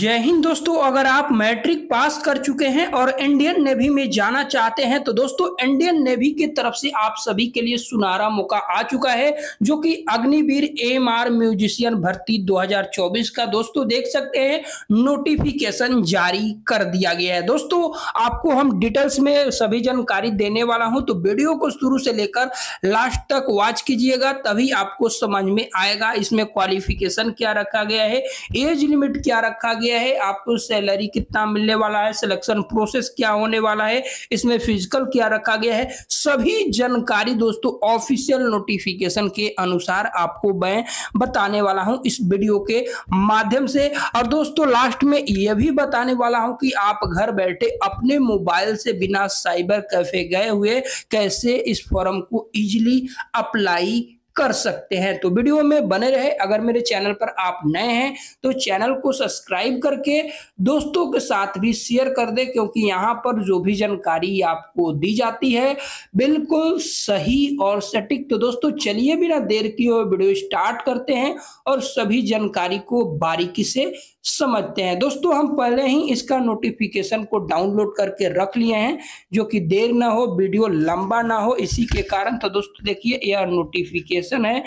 जय हिंद दोस्तों अगर आप मैट्रिक पास कर चुके हैं और इंडियन नेवी में जाना चाहते हैं तो दोस्तों इंडियन नेवी की तरफ से आप सभी के लिए सुनारा मौका आ चुका है जो कि अग्निवीर एम आर म्यूजिशियन भर्ती 2024 का दोस्तों देख सकते हैं नोटिफिकेशन जारी कर दिया गया है दोस्तों आपको हम डिटेल्स में सभी जानकारी देने वाला हूं तो वीडियो को शुरू से लेकर लास्ट तक वॉच कीजिएगा तभी आपको समझ में आएगा इसमें क्वालिफिकेशन क्या रखा गया है एज लिमिट क्या रखा गया है आपको सैलरी कितना मिलने वाला है सिलेक्शन प्रोसेस क्या होने वाला है इसमें फिजिकल क्या रखा गया है सभी जानकारी दोस्तों ऑफिशियल नोटिफिकेशन के अनुसार आपको मैं बताने वाला हूं इस वीडियो के माध्यम से और दोस्तों लास्ट में यह भी बताने वाला हूं कि आप घर बैठे अपने मोबाइल से बिना साइबर कैफे गए हुए कैसे इस फॉर्म को इजिली अप्लाई कर सकते हैं तो वीडियो में बने रहे अगर मेरे चैनल पर आप नए हैं तो चैनल को सब्सक्राइब करके दोस्तों के साथ भी शेयर कर दें क्योंकि यहाँ पर जो भी जानकारी आपको दी जाती है बिल्कुल सही और सटीक तो दोस्तों चलिए बिना देर की और वीडियो स्टार्ट करते हैं और सभी जानकारी को बारीकी से समझते हैं दोस्तों हम पहले ही इसका नोटिफिकेशन को डाउनलोड करके रख लिए हैं जो कि देर ना हो वीडियो लंबा ना हो इसी के कारण तो दोस्तों देखिए यह नोटिफिकेशन नोटिफिकेशन है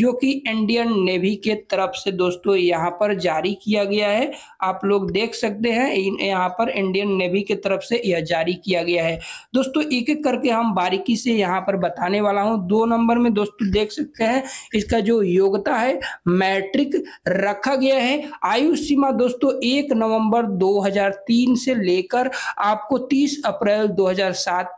जो कि इंडियन नेवी के तरफ से दोस्तों यहाँ पर जारी किया गया है आप लोग देख सकते हैं यहाँ पर इंडियन नेवी के तरफ से यह जारी किया गया है दोस्तों एक एक करके हम बारीकी से यहाँ पर बताने वाला हूँ दो नंबर में दोस्तों देख सकते हैं इसका जो योग्यता है मैट्रिक रखा गया है आयु सीमा दोस्तों एक नवंबर दो से लेकर आपको तीस अप्रैल दो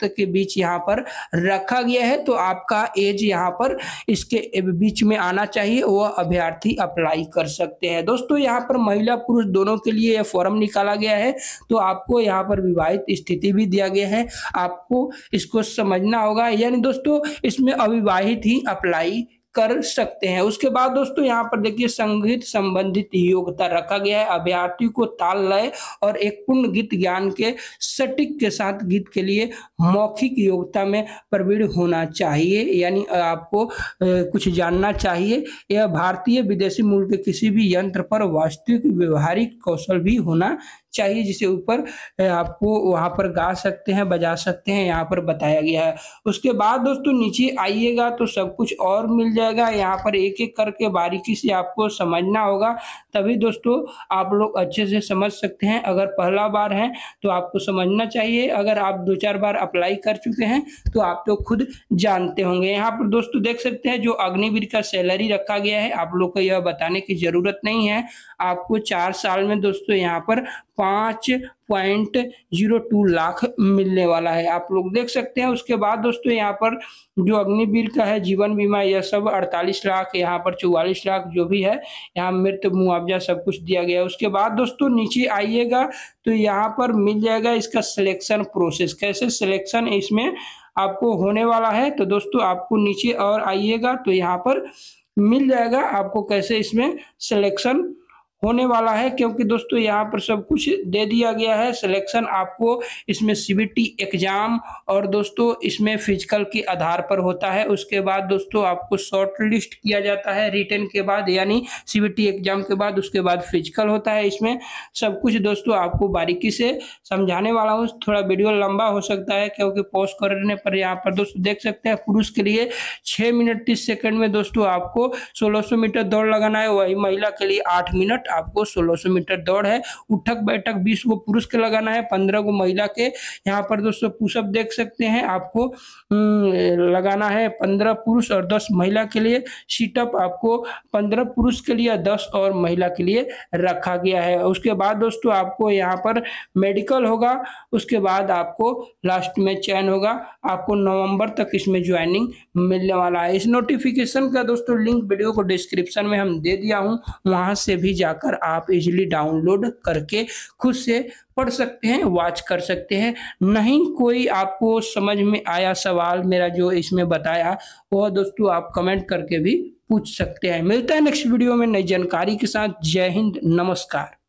के बीच यहाँ पर रखा गया है तो आपका एज यहाँ पर इसके बीच में आना चाहिए वह अभ्यर्थी अप्लाई कर सकते हैं दोस्तों यहाँ पर महिला पुरुष दोनों के लिए यह फॉर्म निकाला गया है तो आपको यहाँ पर विवाहित स्थिति भी दिया गया है आपको इसको समझना होगा यानी दोस्तों इसमें अविवाहित ही अप्लाई कर सकते हैं उसके बाद दोस्तों यहाँ पर देखिए संगीत संबंधित योग्यता रखा गया है अभ्यर्थी को ताल लय और एक पूर्ण गीत ज्ञान के सटीक के साथ गीत के लिए मौखिक योग्यता में प्रवीण होना चाहिए यानी आपको कुछ जानना चाहिए यह भारतीय विदेशी मूल के किसी भी यंत्र पर वास्तविक व्यवहारिक कौशल भी होना चाहिए जिसे ऊपर आपको वहाँ पर गा सकते हैं बजा सकते हैं यहाँ पर बताया गया है उसके बाद दोस्तों नीचे आइएगा तो सब कुछ और मिल जाएगा यहाँ पर एक एक करके बारीकी से आपको समझना होगा तभी दोस्तों आप लोग अच्छे से समझ सकते हैं अगर पहला बार है तो आपको समझना चाहिए अगर आप दो चार बार अप्लाई कर चुके हैं तो आप तो खुद जानते होंगे यहाँ पर दोस्तों देख सकते हैं जो अग्निवीर का सैलरी रखा गया है आप लोग को यह बताने की जरूरत नहीं है आपको चार साल में दोस्तों यहाँ पर पाँच पॉइंट जीरो टू लाख मिलने वाला है आप लोग देख सकते हैं उसके बाद दोस्तों यहाँ पर जो अग्निवीर का है जीवन बीमा यह सब अड़तालीस लाख यहाँ पर चौवालीस लाख जो भी है यहाँ मृत मुआवजा सब कुछ दिया गया उसके बाद दोस्तों नीचे आइएगा तो यहाँ पर मिल जाएगा इसका सिलेक्शन प्रोसेस कैसे सिलेक्शन इसमें आपको होने वाला है तो दोस्तों आपको नीचे और आइएगा तो यहाँ पर मिल जाएगा आपको कैसे इसमें सिलेक्शन होने वाला है क्योंकि दोस्तों यहाँ पर सब कुछ दे दिया गया है सिलेक्शन आपको इसमें सीबीटी एग्जाम और दोस्तों इसमें फिजिकल के आधार पर होता है उसके बाद दोस्तों आपको शॉर्ट लिस्ट किया जाता है रिटर्न के बाद यानी सीबीटी एग्जाम के बाद उसके बाद फिजिकल होता है इसमें सब कुछ दोस्तों आपको बारीकी से समझाने वाला हूँ थोड़ा वीडियो लंबा हो सकता है क्योंकि पोस्ट करने पर यहाँ पर दोस्तों देख सकते हैं पुरुष के लिए छः मिनट तीस सेकेंड में दोस्तों आपको सोलह मीटर दौड़ लगाना है वही महिला के लिए आठ मिनट आपको 1600 मीटर दौड़ है उठक बैठक 20 को पुरुष के लगाना है 15 को महिला के यहाँ पर दोस्तों पुषअप देख सकते हैं आपको हम्म, लगाना है 15 पुरुष और 10 महिला के लिए सीटअप आपको 15 पुरुष के लिए 10 और महिला के लिए रखा गया है उसके बाद दोस्तों आपको यहाँ पर मेडिकल होगा उसके बाद आपको लास्ट में चयन होगा आपको नवंबर तक इसमें ज्वाइनिंग मिलने वाला है इस नोटिफिकेशन का दोस्तों लिंक वीडियो को डिस्क्रिप्शन में हम दे दिया हूँ वहाँ से भी जाकर जाकर आप इजीली डाउनलोड करके खुद से पढ़ सकते हैं वाच कर सकते हैं नहीं कोई आपको समझ में आया सवाल मेरा जो इसमें बताया वह दोस्तों आप कमेंट करके भी पूछ सकते हैं मिलता है नेक्स्ट वीडियो में नई जानकारी के साथ जय हिंद नमस्कार